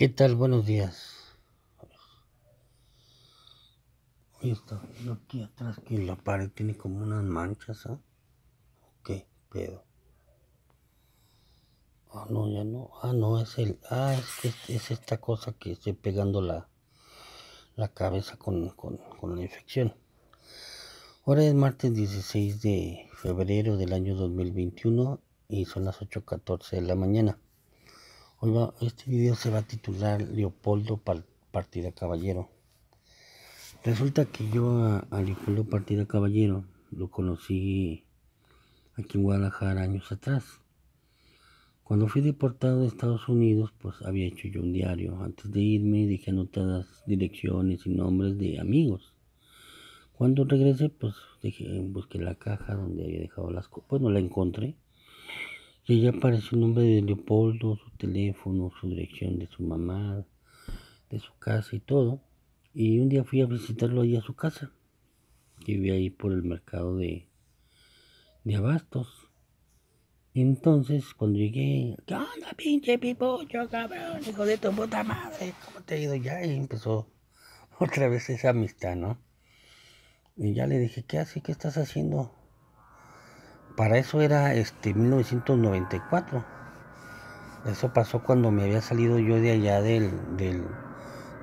¿Qué tal? Buenos días. Ahí está, aquí atrás que la pared tiene como unas manchas, ¿ah? Ok, pero Ah, no, ya no. Ah, no, es el. Ah, es esta cosa que estoy pegando la, la cabeza con, con, con la infección. Ahora es martes 16 de febrero del año 2021 y son las 8.14 de la mañana. Hoy este video se va a titular Leopoldo Partida Caballero. Resulta que yo a, Leopoldo Partida Caballero lo conocí aquí en Guadalajara años atrás. Cuando fui deportado de Estados Unidos, pues había hecho yo un diario. Antes de irme dejé anotadas direcciones y nombres de amigos. Cuando regresé, pues busqué la caja donde había dejado las cosas. Bueno, la encontré y ya apareció el nombre de Leopoldo, su teléfono, su dirección de su mamá, de su casa y todo. Y un día fui a visitarlo ahí a su casa, que vivía ahí por el mercado de, de abastos. Entonces, cuando llegué, ¿qué onda, pinche pipocho, cabrón, hijo de tu puta madre? ¿Cómo te ha ido ya? Y empezó otra vez esa amistad, ¿no? Y ya le dije, ¿qué haces? ¿Qué estás haciendo? para eso era este 1994. Eso pasó cuando me había salido yo de allá del, del,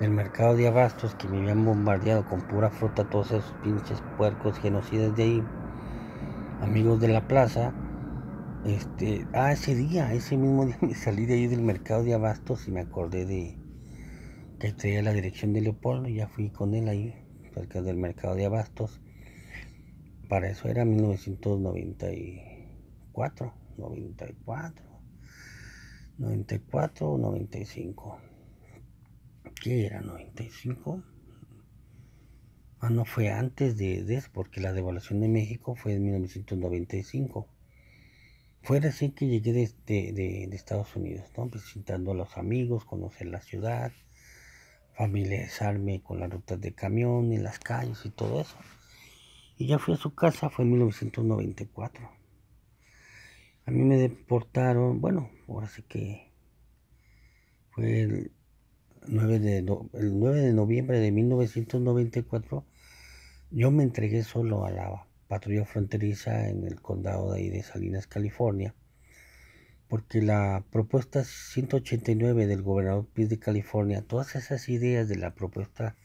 mercado de abastos que me habían bombardeado con pura fruta todos esos pinches puercos genocidas de ahí, amigos de la plaza. Este, ah, ese día, ese mismo día me salí de ahí del mercado de abastos y me acordé de que traía la dirección de Leopoldo y ya fui con él ahí, cerca del mercado de abastos para eso era 1994, 94, 94 95. ¿Qué era 95? Ah, no, fue antes de, eso, porque la devaluación de México fue en 1995. Fue así que llegué de, Estados Unidos, visitando a los amigos, conocer la ciudad, familiarizarme con las rutas de camión y las calles y todo eso. Y ya fui a su casa, fue en 1994. A mí me deportaron, bueno, ahora sí que fue el 9 de, el 9 de noviembre de 1994. Yo me entregué solo a la patrulla fronteriza en el condado de, ahí de Salinas, California, porque la propuesta 189 del gobernador Piz de California, todas esas ideas de la propuesta,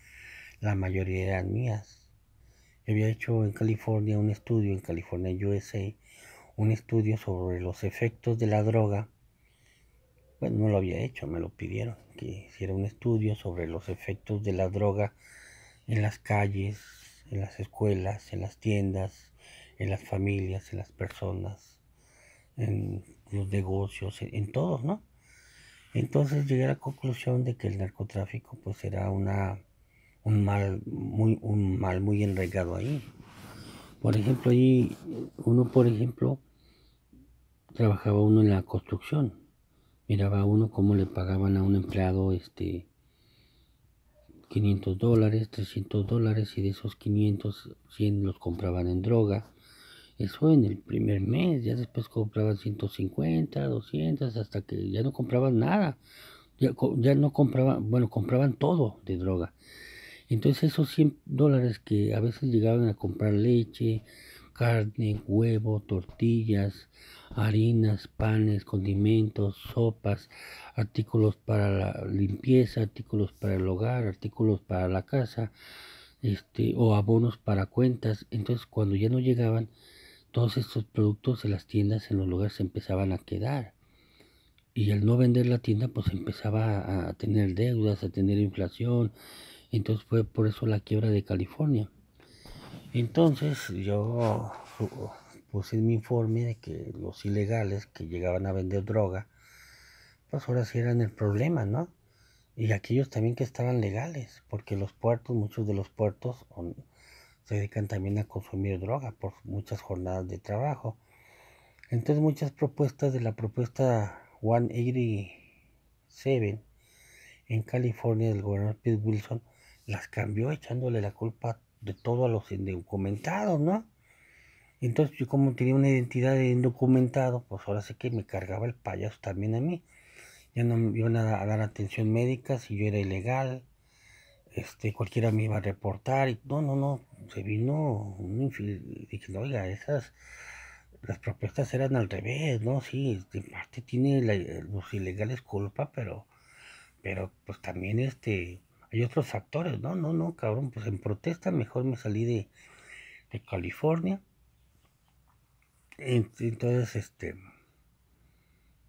la mayoría eran mías había hecho en California un estudio, en California USA, un estudio sobre los efectos de la droga. Bueno, no lo había hecho, me lo pidieron, que hiciera un estudio sobre los efectos de la droga en las calles, en las escuelas, en las tiendas, en las familias, en las personas, en los negocios, en, todos, ¿no? Entonces llegué a la conclusión de que el narcotráfico pues era una un mal muy, un mal muy enraigado ahí. Por ejemplo, ahí uno, por ejemplo, trabajaba uno en la construcción. Miraba uno cómo le pagaban a un empleado este 500 dólares, 300 dólares y de esos 500, 100 los compraban en droga. Eso en el primer mes, ya después compraban 150, 200, hasta que ya no compraban nada. Ya, ya no compraban, bueno, compraban todo de droga. Entonces esos 100 dólares que a veces llegaban a comprar leche, carne, huevo, tortillas, harinas, panes, condimentos, sopas, artículos para la limpieza, artículos para el hogar, artículos para la casa, este, o abonos para cuentas. Entonces cuando ya no llegaban todos estos productos de las tiendas en los lugares se empezaban a quedar. Y al no vender la tienda, pues empezaba a tener deudas, a tener inflación, entonces fue por eso la quiebra de California. Entonces yo puse mi informe de que los ilegales que llegaban a vender droga, pues ahora sí eran el problema, ¿no? Y aquellos también que estaban legales, porque los puertos, muchos de los puertos se dedican también a consumir droga por muchas jornadas de trabajo. Entonces muchas propuestas de la propuesta 187 en California del gobernador Pete Wilson las cambió echándole la culpa de todo a los indocumentados, ¿no? Entonces yo como tenía una identidad de indocumentado, pues ahora sé que me cargaba el payaso también a mí. Ya no me iban a dar atención médica si yo era ilegal, este, cualquiera me iba a reportar. Y, no, no, no, se vino un infil... Dije, oiga, esas, las propuestas eran al revés, ¿no? Sí, de este, parte tiene los ilegales culpa, pero, pero pues también este hay otros factores, no, no, no, cabrón, pues en protesta mejor me salí de, California. Entonces, este,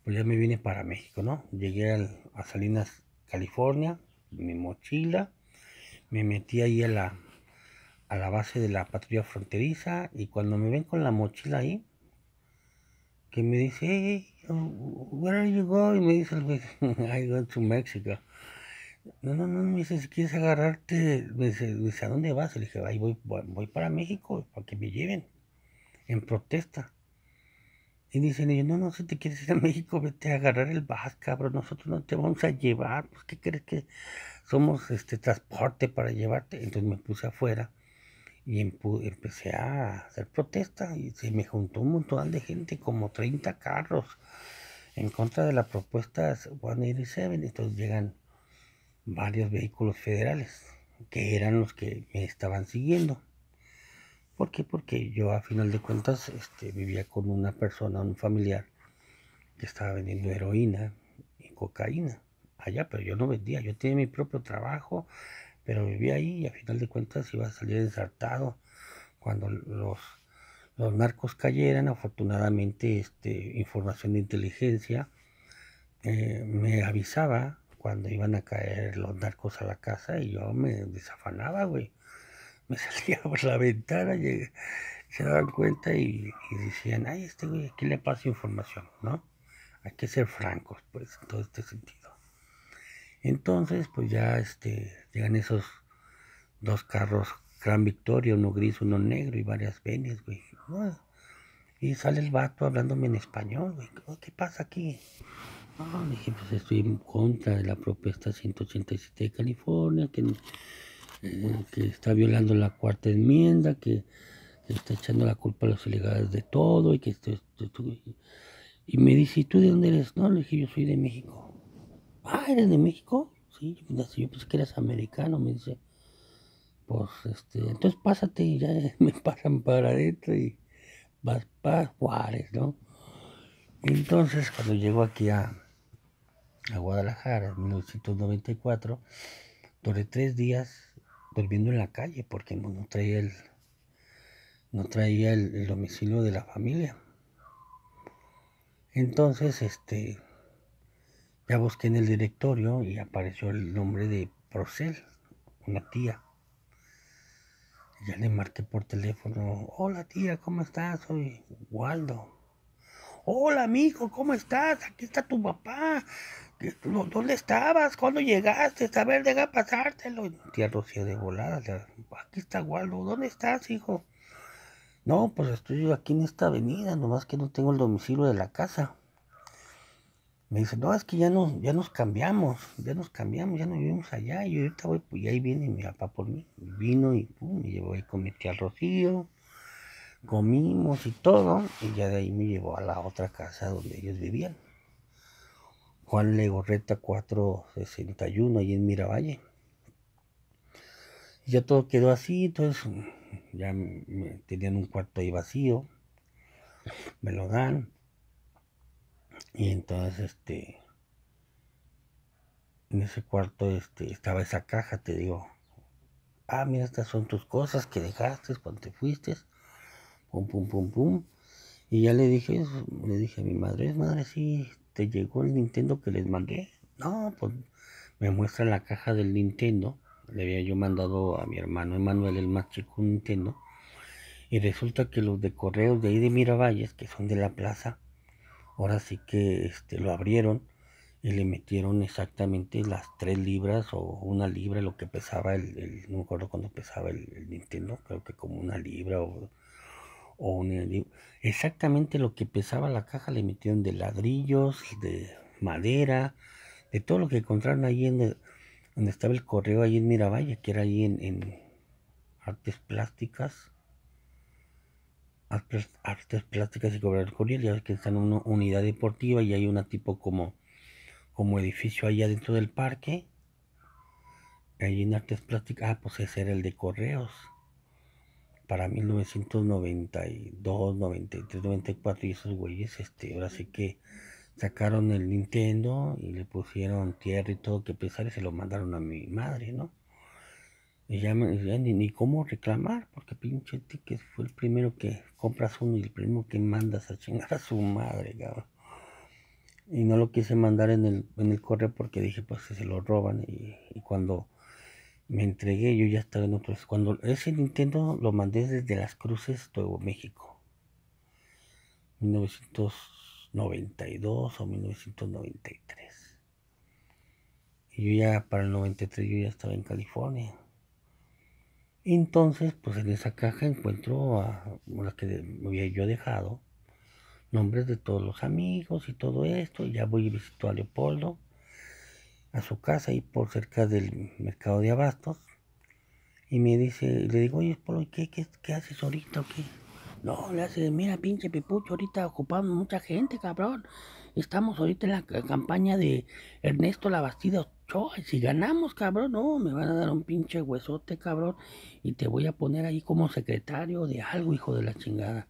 pues ya me vine para México, ¿no? Llegué a Salinas, California, mi mochila, me metí ahí a la, a la base de la patrulla fronteriza y cuando me ven con la mochila ahí, que me dice, hey, where are you going? Me dice el güey, I go to Mexico no, no, no, me dice, si quieres agarrarte, me pues, dice, eh, pues, ¿a dónde vas? Le dije, voy, voy para México, para que me lleven, en protesta. Y dicen no, no, si te quieres ir a México, vete a agarrar el bus, cabrón, nosotros no te vamos a llevar, pues, ¿qué crees que somos este transporte para llevarte? Entonces me puse afuera y empecé a hacer protesta y se me juntó un montón de gente, como 30 carros, en contra de la propuesta 187. Entonces llegan varios vehículos federales que eran los que me estaban siguiendo. ¿Por qué? Porque yo a final de cuentas este, vivía con una persona, un familiar, que estaba vendiendo heroína y cocaína allá, pero yo no vendía, yo tenía mi propio trabajo, pero vivía ahí y a final de cuentas iba a salir desartado... cuando los, los narcos cayeran. Afortunadamente, este, información de inteligencia eh, me avisaba cuando iban a caer los narcos a la casa y yo me desafanaba, güey. Me salía por la ventana, se daban cuenta y, decían, ay, este güey, aquí le pasa información, ¿no? Hay que ser francos, pues, en todo este sentido. Entonces, pues ya este, llegan esos dos carros, Gran Victoria, uno gris, uno negro y varias venias, güey. Y sale el vato hablándome en español, güey. ¿Qué pasa aquí? Ah, dije, pues estoy en contra de la propuesta 187 de California, eh, que, está violando la cuarta enmienda, que está echando la culpa a los ilegales de todo y que esto, y me dice, ¿y tú de dónde eres? No, le dije, yo soy de México. Ah, ¿eres de México? Sí, yo pensé que eras americano, me dice. Pues, este, entonces pásate y ya me pasan para adentro y vas para Juárez, ¿no? Entonces, cuando llego aquí a, a Guadalajara en 1994. Duré tres días durmiendo en la calle porque no, traía el no traía el, domicilio de la familia. Entonces, este, ya busqué en el directorio y apareció el nombre de Procel, una tía. Ya le marqué por teléfono, hola tía, ¿cómo estás? Soy Waldo. Hola amigo, ¿cómo estás? Aquí está tu papá. ¿Dónde estabas? ¿Cuándo llegaste? A ver, deja pasártelo. Tía Rocío de volada, aquí está Waldo, ¿dónde estás, hijo? No, pues estoy yo aquí en esta avenida, nomás que no tengo el domicilio de la casa. Me dice, no, es que ya nos, ya nos cambiamos, ya nos cambiamos, ya no vivimos allá. Y ahorita voy, pues y ahí viene mi papá por mí. Vino y me llevó ahí con mi tía Rocío, comimos y todo. Y ya de ahí me llevó a la otra casa donde ellos vivían. Juan Legorreta 461, ahí en Miravalle. Y ya todo quedó así, entonces ya tenían un cuarto ahí vacío, me lo dan. Y entonces, este, en ese cuarto este, estaba esa caja, te digo, ah, mira, estas son tus cosas que dejaste cuando te fuiste, pum, pum, pum, pum. Y ya le dije, le dije a mi madre, es madre, sí, ¿te llegó el Nintendo que les mandé? No, pues me muestra la caja del Nintendo. Le había yo mandado a mi hermano Emanuel, el más chico Nintendo. Y resulta que los de correos de ahí de Miravalles, que son de la plaza, ahora sí que este, lo abrieron y le metieron exactamente las tres libras o una libra, lo que pesaba el, no me acuerdo pesaba el, Nintendo, creo que como una libra o o un, exactamente lo que pesaba la caja le metieron de ladrillos, de madera, de todo lo que encontraron Allí donde estaba el correo ahí en Miravalle, que era ahí en, artes plásticas, artes, plásticas y cobrar correos ya que está en una unidad deportiva y hay una tipo como, como edificio allá dentro del parque, ahí en artes plásticas, ah, pues ese era el de correos para 1992, 93, 94 y esos güeyes, este, ahora sí que sacaron el Nintendo y le pusieron tierra y todo que pensar y se lo mandaron a mi madre, ¿no? Y ya, ni, ni, cómo reclamar, porque pinche ticket fue el primero que compras uno y el primero que mandas a chingar a su madre, cabrón. Y no lo quise mandar en el, en el correo porque dije, pues que se lo roban. y cuando me entregué, yo ya estaba en otros. Cuando ese Nintendo lo mandé desde Las Cruces, Nuevo México. 1992 o 1993. Y yo ya para el 93 yo ya estaba en California. Entonces, pues en esa caja encuentro a, las la que me había yo dejado nombres de todos los amigos y todo esto. Y ya voy y visito a Leopoldo a su casa y por cerca del mercado de abastos. Y me dice, le digo, oye, Polo, ¿qué, haces ahorita o qué? No, le hace, mira, pinche pipucho, ahorita ocupamos mucha gente, cabrón. Estamos ahorita en la campaña de Ernesto Labastida Ochoa. si ganamos, cabrón, no, me van a dar un pinche huesote, cabrón. Y te voy a poner ahí como secretario de algo, hijo de la chingada.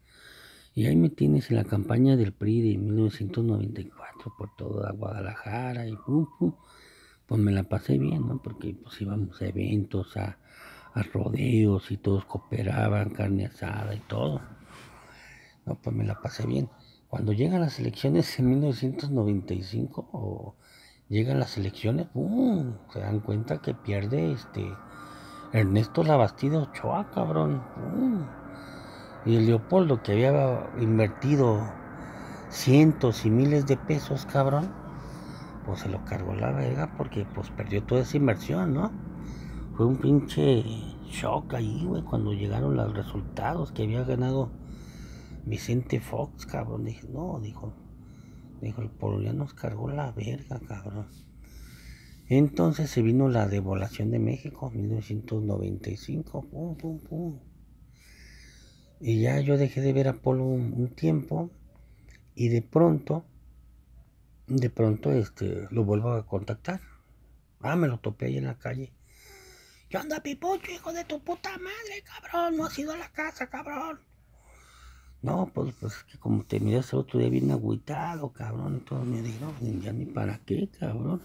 Y ahí me tienes en la campaña del PRI de 1994 por toda Guadalajara y pum, pues me la pasé bien, ¿no? Porque pues íbamos a eventos, a, rodeos y todos cooperaban, carne asada y todo. No, pues me la pasé bien. Cuando llegan las elecciones en 1995 o llegan las elecciones, ¡pum! se dan cuenta que pierde este Ernesto Labastida Ochoa, cabrón. Y el Leopoldo que había invertido cientos y miles de pesos, cabrón pues se lo cargó la verga porque pues perdió toda esa inversión, ¿no? Fue un pinche shock ahí, güey, cuando llegaron los resultados que había ganado Vicente Fox, cabrón. Dije, no, dijo, dijo, el ya nos cargó la verga, cabrón. Entonces se vino la devolación de México, 1995, pum, pum, pum. Y ya yo dejé de ver a Polo un tiempo y de pronto de pronto este, lo vuelvo a contactar. Ah, me lo topé ahí en la calle. ¿Qué onda, Pipucho, hijo de tu puta madre, cabrón? No has ido a la casa, cabrón. No, pues, pues es que como te miras otro día bien agüitado, cabrón. todo, me dijo pues, ya ni para qué, cabrón.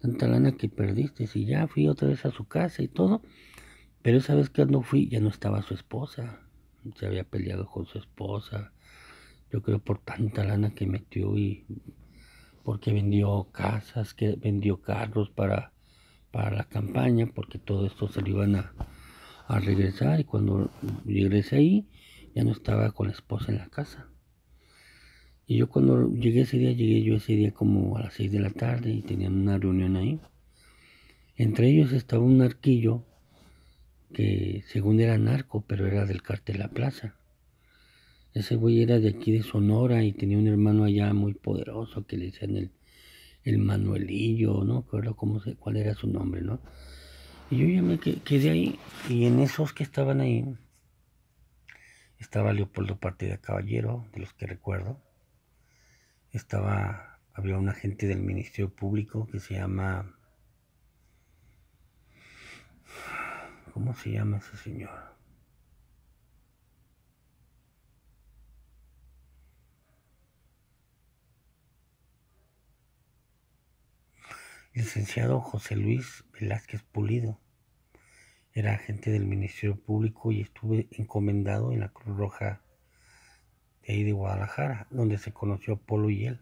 Tanta lana que perdiste. si ya fui otra vez a su casa y todo. Pero esa vez que no fui, ya no estaba su esposa. Se había peleado con su esposa. Yo creo por tanta lana que metió y porque vendió casas, que vendió carros para, para la campaña, porque todo esto se le iban a, regresar y cuando regresé ahí ya no estaba con la esposa en la casa. Y yo cuando llegué ese día, llegué yo ese día como a las 6 de la tarde y tenían una reunión ahí. Entre ellos estaba un arquillo que según era narco, pero era del cartel La Plaza. Ese güey era de aquí de Sonora y tenía un hermano allá muy poderoso que le decían el, el Manuelillo, ¿no? cómo cuál era su nombre, ¿no? Y yo ya me quedé ahí y en esos que estaban ahí estaba Leopoldo Partida Caballero, de los que recuerdo. Estaba, había un agente del Ministerio Público que se llama... ¿Cómo se llama ese señor? Licenciado José Luis Velázquez Pulido. Era agente del Ministerio Público y estuve encomendado en la Cruz Roja de ahí de Guadalajara, donde se conoció a Polo y él.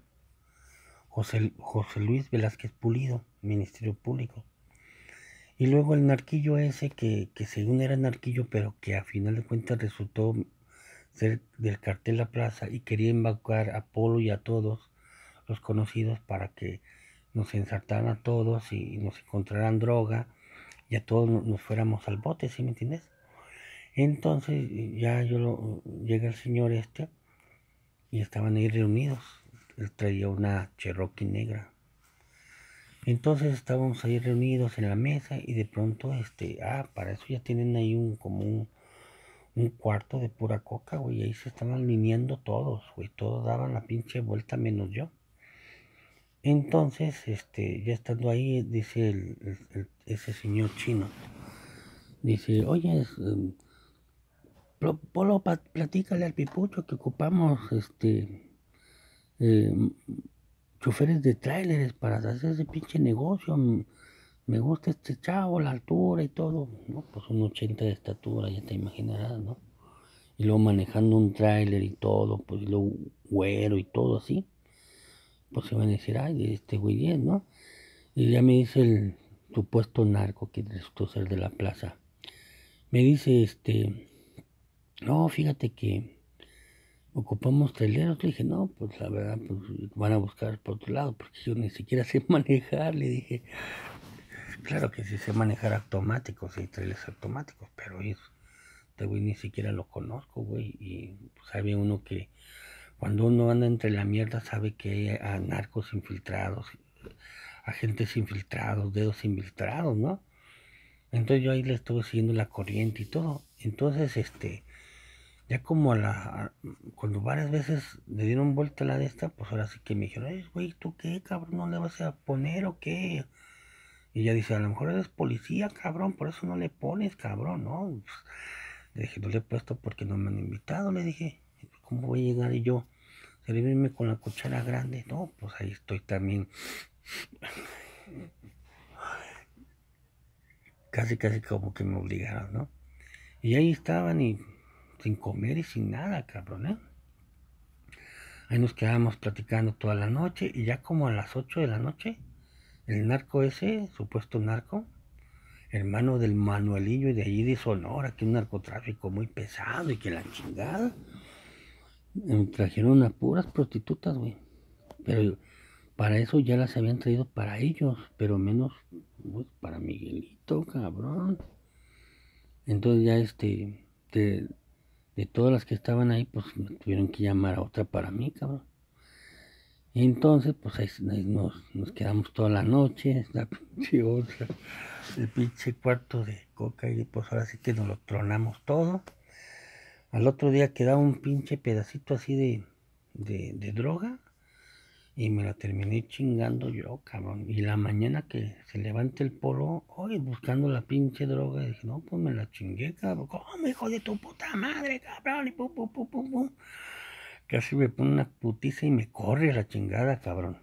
José, Luis Velázquez Pulido, Ministerio Público. Y luego el narquillo ese que, según era narquillo, pero que a final de cuentas resultó ser del cartel La Plaza y quería invocar a Polo y a todos los conocidos para que nos ensartaran a todos y nos encontraran droga y a todos nos fuéramos al bote, ¿sí me entiendes? Entonces ya yo lo, llega el señor este y estaban ahí reunidos. Él traía una Cherokee negra. Entonces estábamos ahí reunidos en la mesa y de pronto, este, ah, para eso ya tienen ahí un como un, cuarto de pura coca, güey. Ahí se estaban alineando todos, güey. Todos daban la pinche vuelta menos yo. Entonces, este, ya estando ahí, dice ese señor chino, dice, oye, em, Polo, platícale al pipucho que ocupamos este em, choferes de tráileres para hacer ese pinche negocio. Me gusta este chavo, la altura y todo. Pues un 80 de estatura, ya te imaginarás, ¿no? Y luego manejando un tráiler y todo, pues y luego güero y todo así pues van a decir, ay, este güey bien, ¿no? Y ya me dice el supuesto narco que resultó ser de la plaza. Me dice, este, no, fíjate que ocupamos traileros. Le dije, no, pues la verdad, pues van a buscar por otro lado, porque yo ni siquiera sé manejar. Le dije, claro que sí sé manejar automáticos y trailers automáticos, pero eso, este güey ni siquiera lo conozco, güey. Y pues, sabe uno que cuando uno anda entre la mierda sabe que hay eh, a narcos infiltrados, agentes infiltrados, dedos infiltrados, ¿no? Entonces yo ahí le estuve siguiendo la corriente y todo. Entonces, este, ya como a la, cuando varias veces le dieron vuelta a la de esta, pues ahora sí que me dijeron, güey, ¿tú qué, cabrón? ¿No le vas a poner o qué? Y ella dice, a lo mejor eres policía, cabrón, por eso no le pones, cabrón, ¿no? Pues, le dije, no pues le he puesto porque no me han invitado, le dije. ¿Cómo voy a llegar y yo? Servirme con la cuchara grande. No, pues ahí estoy también. Casi, casi como que me obligaron, ¿no? Y ahí estaban y sin comer y sin nada, cabrón, ¿eh? Ahí nos quedábamos platicando toda la noche y ya como a las 8 de la noche, el narco ese, supuesto narco, hermano del Manuelillo y de allí de Sonora, que un narcotráfico muy pesado y que la chingada. Em, trajeron a puras prostitutas, güey. Pero para eso ya las habían traído para ellos, pero menos pues, para Miguelito, cabrón. Entonces ya este, de, todas las que estaban ahí, pues tuvieron que llamar a otra para mí, cabrón. Y entonces, pues ahí, nos, quedamos toda la noche, la el pinche cuarto de coca, y pues ahora sí que nos lo tronamos todo. Al otro día quedaba un pinche pedacito así de, de, droga y me la terminé chingando yo, cabrón. Y la mañana que se levanta el polo... hoy buscando la pinche droga, y dije, no, pues me la chingué, cabrón. ¿Cómo, hijo de tu puta madre, cabrón? Y pum, pum, pum, pum, pum. Casi me pone una putiza y me corre la chingada, cabrón.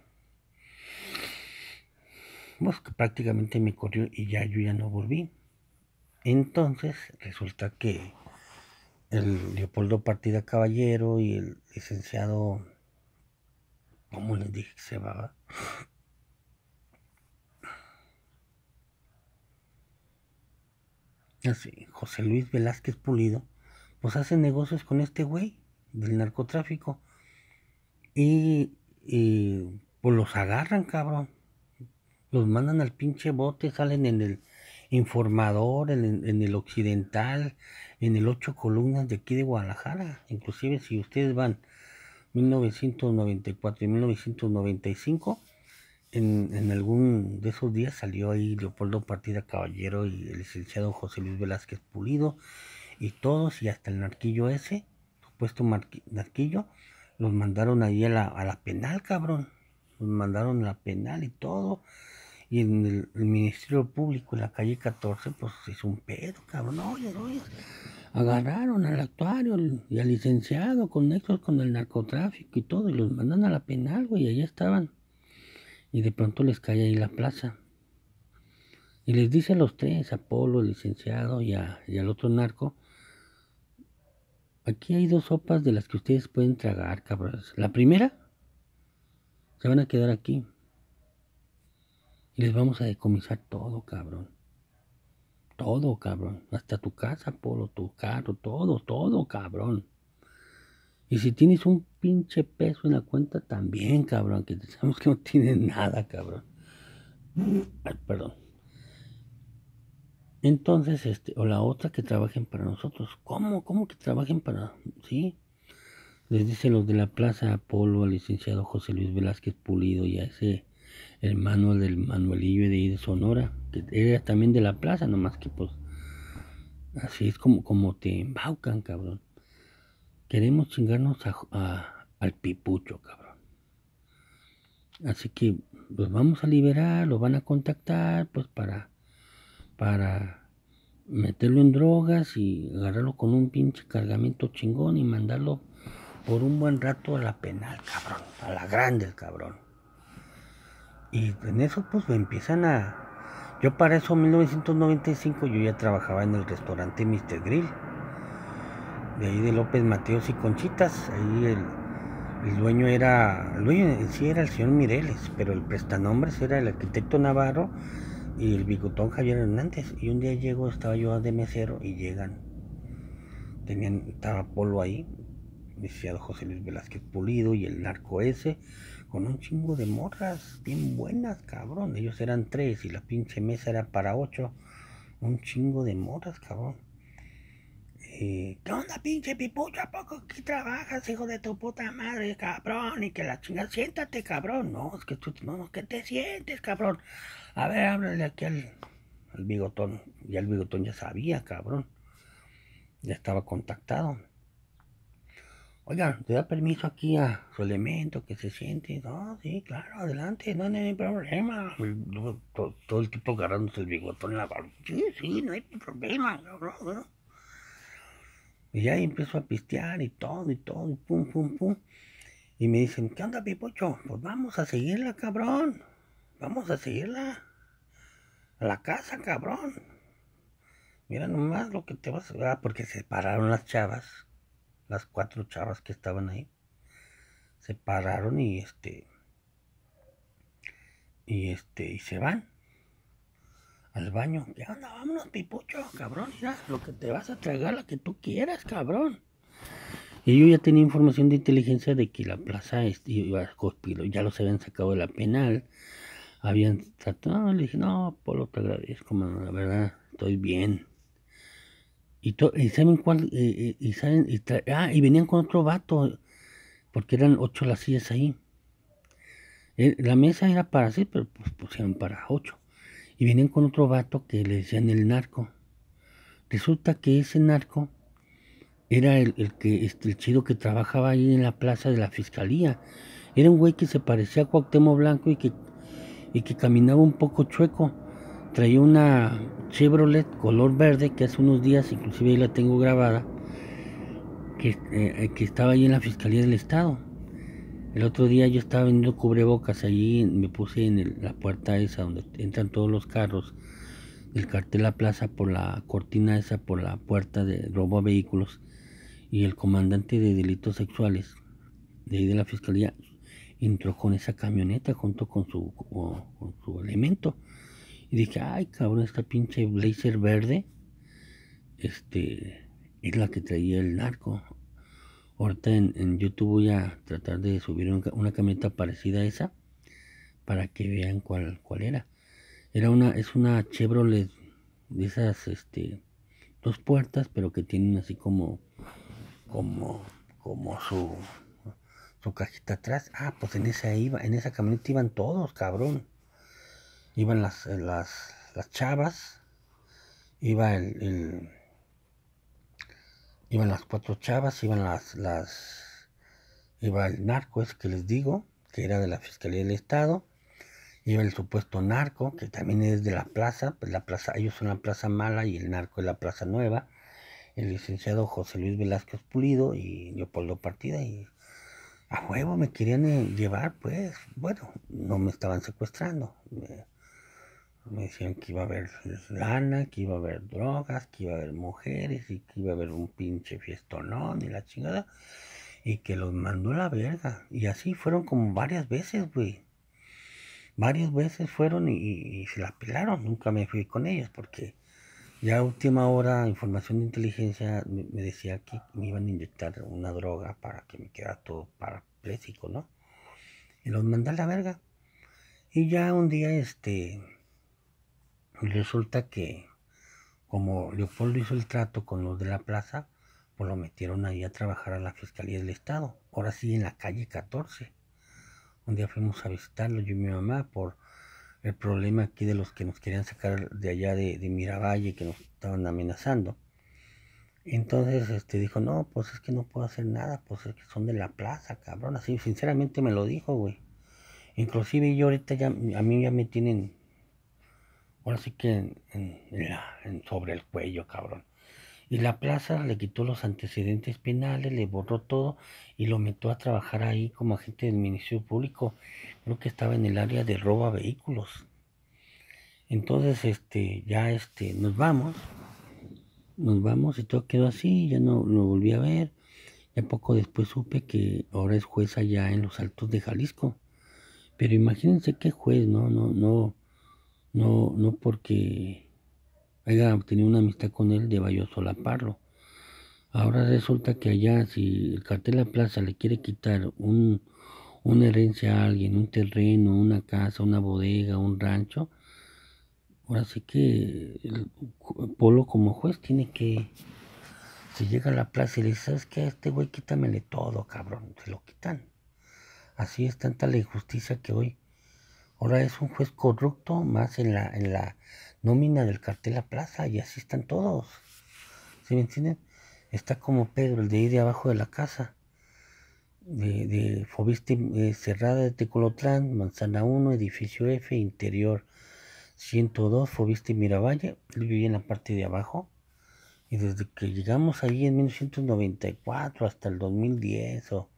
Pues que prácticamente me corrió y ya yo ya no volví. Entonces resulta que el Leopoldo Partida Caballero y el licenciado, ¿cómo les dije que se llamaba? Ah, José Luis Velázquez Pulido, pues hacen negocios con este güey del narcotráfico. Y, y pues los agarran, cabrón. Los mandan al pinche bote, salen en el informador en, el occidental, en el ocho columnas de aquí de Guadalajara. Inclusive si ustedes van 1994 y 1995, en, en algún de esos días salió ahí Leopoldo Partida Caballero y el licenciado José Luis Velázquez Pulido y todos y hasta el narquillo ese, supuesto narquillo, los mandaron ahí a la, a la penal, cabrón. Los mandaron a la penal y todo y en el, Ministerio Público, en la calle 14, pues es un pedo, cabrón. Oye, oye. Agarraron al actuario y al licenciado con nexos con el narcotráfico y todo, y los mandan a la penal, güey, y allá estaban. Y de pronto les cae ahí la plaza. Y les dice a los tres, a Polo, el licenciado y, al otro narco, aquí hay dos sopas de las que ustedes pueden tragar, cabrón. La primera, se van a quedar aquí. Y les vamos a decomisar todo, cabrón. Todo, cabrón. Hasta tu casa, Polo, tu carro, todo, todo, cabrón. Y si tienes un pinche peso en la cuenta, también, cabrón, que sabemos que no tienes nada, cabrón. perdón. Entonces, este, o la otra que trabajen para nosotros. ¿Cómo? ¿Cómo que trabajen para...? ¿Sí? Les dicen los de la plaza Apolo, al licenciado José Luis Velázquez Pulido y a ese el manual del Manuelillo de de Sonora, que era también de la plaza, nomás que pues así es como, como te embaucan, cabrón. Queremos chingarnos al pipucho, cabrón. Así que los pues, vamos a liberar, lo van a contactar, pues para, para meterlo en drogas y agarrarlo con un pinche cargamento chingón y mandarlo por un buen rato a la penal, cabrón, a la grande, el cabrón. Y en eso pues me empiezan a... Yo para eso en 1995 yo ya trabajaba en el restaurante Mr. Grill. De ahí de López Mateos y Conchitas. Ahí el, dueño era... El sí era el señor Mireles, pero el prestanombres era el arquitecto Navarro y el bigotón Javier Hernández. Y un día llego, estaba yo de mesero y llegan. Tenían, estaba Polo ahí, decía José Luis Velázquez Pulido y el narco ese con un chingo de morras bien buenas, cabrón. Ellos eran tres y la pinche mesa era para ocho. Un chingo de morras, cabrón. Eh, ¿Qué onda, pinche pipucho? ¿A poco aquí trabajas, hijo de tu puta madre, cabrón? Y que la chinga, siéntate, cabrón. No, es que tú, no, no, que te sientes, cabrón. A ver, háblale aquí al, al bigotón. Ya el bigotón ya sabía, cabrón. Ya estaba contactado. Oiga, ¿te da permiso aquí a su elemento que se siente? No, sí, claro, adelante, no, hay problema. Todo, el tipo agarrándose el bigotón en la barba. Sí, sí, no hay problema. Y ya empezó a pistear y todo, y todo, y pum, pum, pum. Y me dicen, ¿qué onda, Pipocho? Pues vamos a seguirla, cabrón. Vamos a seguirla a la casa, cabrón. Mira nomás lo que te vas a... Ah, porque se pararon las chavas las cuatro chavas que estaban ahí. Se pararon y este. Y este, y se van al baño. ya onda? Vámonos, pipucho, cabrón. ya lo que te vas a tragar, lo que tú quieras, cabrón. Y yo ya tenía información de inteligencia de que la plaza este, iba a Ya los habían sacado de la penal. Habían tratado. le dije, no, Polo, te agradezco, La verdad, estoy bien. Eh, eh, y, saben y saben, ah, venían con otro vato, porque eran ocho las sillas ahí. Eh, la mesa era para sí pero pues pusieron para ocho. Y venían con otro vato que le decían el narco. Resulta que ese narco era el, que, este, chido que trabajaba ahí en la plaza de la fiscalía. Era un güey que se parecía a Cuauhtémoc Blanco y que, y que caminaba un poco chueco traía una Chevrolet color verde que hace unos días, inclusive ahí la tengo grabada, que, eh, estaba ahí en la Fiscalía del Estado. El otro día yo estaba vendiendo cubrebocas, allí me puse en la puerta esa donde entran todos los carros, el cartel La Plaza por la cortina esa, por la puerta de robo a vehículos, y el comandante de delitos sexuales de ahí de la Fiscalía entró con esa camioneta junto con su, con su elemento. Y dije, ay, cabrón, esta pinche blazer verde, este, es la que traía el narco. Ahorita en, YouTube voy a tratar de subir una, camioneta parecida a esa para que vean cuál, cuál era. Era una, es una Chevrolet de esas, este, dos puertas, pero que tienen así como, como, como su, su cajita atrás. Ah, pues en esa iba, en esa camioneta iban todos, cabrón iban eh, las, chavas, iba el, iban las cuatro chavas, iban las, las, iba el narco, es que les digo, que era de la Fiscalía del Estado, iba el supuesto narco, que también es de la plaza, pues la plaza, ellos son la plaza mala y el narco es la plaza nueva, el licenciado José Luis Velázquez Pulido y yo por Leopoldo Partida y a huevo me querían eh, llevar, pues bueno, no me estaban secuestrando. Me decían que iba a haber lana, que iba a haber drogas, que iba a haber mujeres y que iba a haber un pinche fiestonón y la chingada. Y que los mandó a la verga. Y así fueron como varias veces, güey. Varias veces fueron y, se la pelaron. Nunca me fui con ellos porque ya a última hora, información de inteligencia me, decía que me iban a inyectar una droga para que me quedara todo parapléjico, ¿no? Y los mandé a la verga. Y ya un día, este, resulta que, como Leopoldo hizo el trato con los de la plaza, pues lo metieron ahí a trabajar a la Fiscalía del Estado, ahora sí en la calle 14. Un día fuimos a visitarlo yo y mi mamá por el problema aquí de los que nos querían sacar de allá de, de Miravalle, que nos estaban amenazando. Entonces este, dijo, no, pues es que no puedo hacer nada, pues es que son de la plaza, cabrón. Así sinceramente me lo dijo, güey. Inclusive yo ahorita ya, a mí ya me tienen ahora sí que en, sobre el cuello, cabrón. Y la plaza le quitó los antecedentes penales, le borró todo y lo metió a trabajar ahí como agente del Ministerio Público. Creo que estaba en el área de roba vehículos. Entonces, este, ya este, nos vamos. Nos vamos y todo quedó así, ya no lo volví a ver. Ya poco después supe que ahora es juez allá en los altos de Jalisco. Pero imagínense qué juez, ¿no? No, no, no, no porque haya obtenido una amistad con él deba yo solaparlo. Ahora resulta que allá si el cartel La Plaza le quiere quitar un, una herencia a alguien, un terreno, una casa, una bodega, un rancho, ahora sí que el Polo como juez tiene que, si llega a la plaza y le dice, ¿sabes qué? A este güey quítamele todo, cabrón, se lo quitan. Así es tanta la injusticia que hoy Ahora es un juez corrupto más en la, en la nómina del cartel a plaza y así están todos. ¿Sí me entienden? Está como Pedro, el de ahí de abajo de la casa. De, de Fobiste eh, Cerrada de Tecolotlán, Manzana 1, Edificio F, Interior 102, Fobiste Miravalle. Yo vivía en la parte de abajo. Y desde que llegamos ahí en 1994 hasta el 2010 o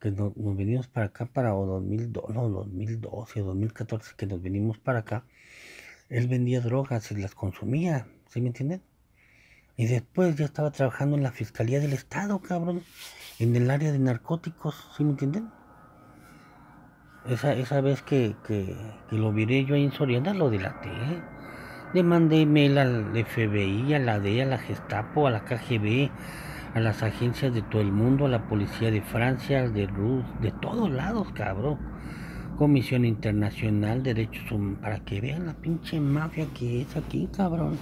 que nos venimos para acá para o 2002, 2012 o 2014, que nos venimos para acá, él vendía drogas y las consumía, ¿sí me entienden? Y después ya estaba trabajando en la Fiscalía del Estado, cabrón, en el área de narcóticos, ¿sí me entienden? Esa, esa vez que, lo miré yo ahí en Soriana, lo delaté, Le mandé mail al FBI, a la DEA, a la Gestapo, a la KGB, a las agencias de todo el mundo, a la policía de Francia, de Rus, de todos lados, cabrón. Comisión Internacional de Derechos Humanos, para que vean la pinche mafia que es aquí, cabrón.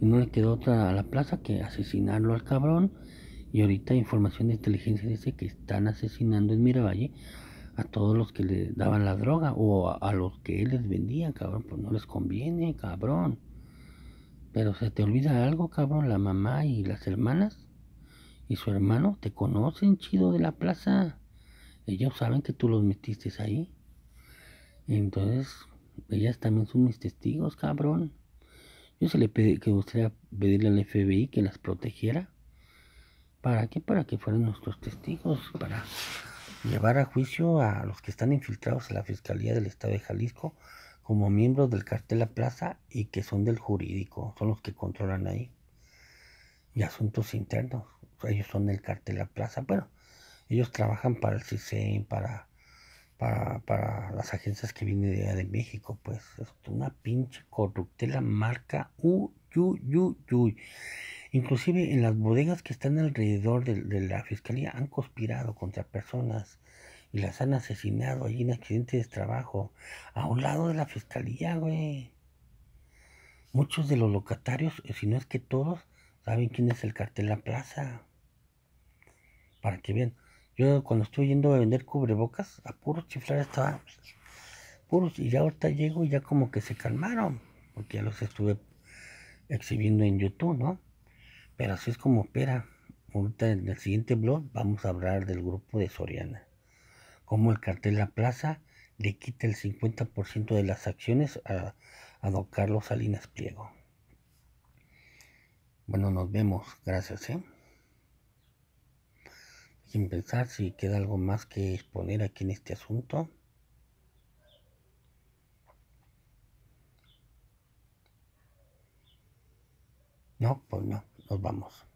Y no le quedó otra a la plaza que asesinarlo al cabrón. Y ahorita información de inteligencia dice que están asesinando en Miravalle a todos los que le daban la droga o a, a los que él les vendía, cabrón. Pues no les conviene, cabrón. Pero se te olvida algo, cabrón, la mamá y las hermanas y su hermano te conocen, chido de la plaza. Ellos saben que tú los metiste ahí. Entonces, ellas también son mis testigos, cabrón. Yo se le pedí que gustaría pedirle al FBI que las protegiera. ¿Para qué? Para que fueran nuestros testigos, para llevar a juicio a los que están infiltrados en la Fiscalía del Estado de Jalisco como miembros del cartel La Plaza y que son del jurídico, son los que controlan ahí. Y asuntos internos, ellos son del cartel La Plaza, bueno, ellos trabajan para el CISEM, para, para, las agencias que vienen de, de México, pues es una pinche corruptela marca u, Inclusive en las bodegas que están alrededor de la fiscalía han conspirado contra personas y las han asesinado ahí en accidentes de trabajo, a un lado de la fiscalía, güey. Muchos de los locatarios, eh, si no es que todos, saben quién es el cartel La Plaza. Para que vean, yo cuando estoy yendo a vender cubrebocas, a puros chiflar estaba. Puros, y ya ahorita llego y ya como que se calmaron, porque ya los estuve exhibiendo en YouTube, ¿no? Pero así es como opera. Ahorita en el siguiente blog vamos a hablar del grupo de Soriana. Cómo el cartel La Plaza le quita el 50% de las acciones a, don Carlos Salinas Pliego. Bueno, nos vemos. Gracias, ¿eh? Sin pensar si queda algo más que exponer aquí en este asunto. No, pues no, nos vamos.